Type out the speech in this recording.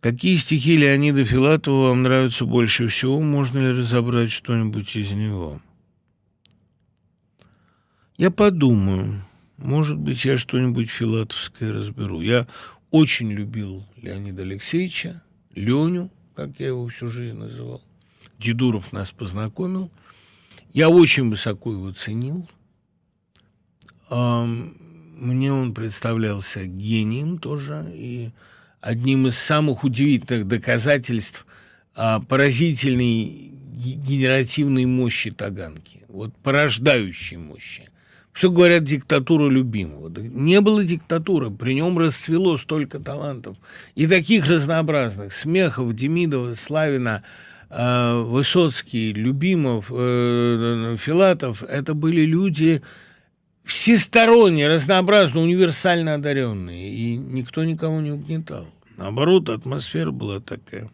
Какие стихи Леонида Филатова вам нравятся больше всего? Можно ли разобрать что-нибудь из него? Я подумаю. Может быть, я что-нибудь филатовское разберу. Я очень любил Леонида Алексеевича, Леню, как я его всю жизнь называл. Дедуров нас познакомил. Я очень высоко его ценил. Мне он представлялся гением тоже, и одним из самых удивительных доказательств а, поразительной генеративной мощи Таганки, вот порождающей мощи. Все говорят диктатура любимого. Не было диктатуры, при нем расцвело столько талантов. И таких разнообразных. Смехов, Демидова, Славина, а, Высоцкий, Любимов, э, Филатов. Это были люди, всесторонне, разнообразно, универсально одаренные, и никто никого не угнетал. Наоборот, атмосфера была такая.